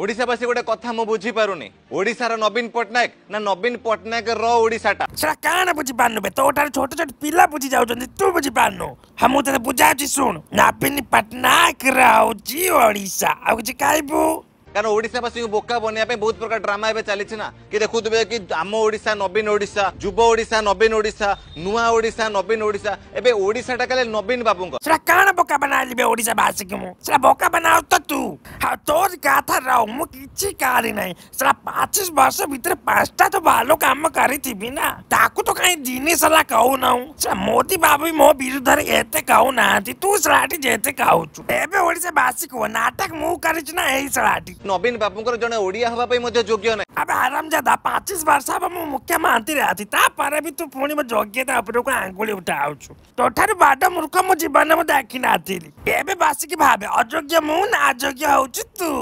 ওড়িশাবাসী গোটে কথা মু বুঝি পারুনি ওড়িশার নবীন পট্টনাক না নবীন পট্টনাক র ওড়িশাটা সেটা কাণ বুঝি পারনু বে তোটার ছোট ছোট পিলা বুঝি যাউছন্তি তু বুঝি পারনু হ্যাঁ মু তোতে বুঝাচ্ছি শুন নবীন পট্টনাক র হউছি ওড়িশা ଆଉ କିଛି ଖାଇବୁ কারণ ওড়িশাবাসী বোকা বনাইয়া বহুত প্রকার ড্রামা এবে চালিছে না কি দেখুবে কি আম ওড়িশা নবীন ওড়িশা যুব ওড়িশা নবীন ওড়িশা নুয়া ওড়িশা নবীন ওড়িশা এবে ওড়িশাটা কালে নবীন বাবুঙ্ক সেটা কাণ বোকা বানাইলি বে ওড়িশা ভাষী কি মু সেটা বোকা বানাও তো তু হ্যাঁ তোর গাথা রাও মু কিছি কারি নাই সেটা 25 বর্ষ ভিতরে পাঁচটা তো ভালো কাম করিথিবি না তাকু তো কাই দিনে সালা কাউ নাও সেটা মোদি বাবু মো বিরুদ্ধরে এতে কাউ না তু সেলাটি যেতে কাউচু এবে ওড়িশা ভাষী কো নাটক মু করিছ না এই সেলাটি ନବୀନ ବାବୁଙ୍କର ଜଣେ ଓଡ଼ିଆ ହେବା ପାଇଁ ମଧ୍ୟ ଯୋଗ୍ୟ ନାହିଁ ଆବେ ଆରାମଜାଦା ପଚିଶ ବର୍ଷ ହେବ ମୁଁ ମୁଖ୍ୟ ମହାନ୍ତିରେ ଅଛି ତାପରେ ବି ତୁ ପୁଣି ମୋ ଯୋଗ୍ୟତା ଉପରକୁ ଆଙ୍ଗୁଳି ଉଠାଉଛୁ ତୋଠାରୁ ବାଟ ମୂର୍ଖ ମୋ ଜୀବନରେ ମୁଁ ଦେଖିନଥିଲି ଏବେ ବସିକି ଭାବେ ଅଯୋଗ୍ୟ ମୁଁ ନା ଅଯୋଗ୍ୟ ହଉଛୁ ତୁ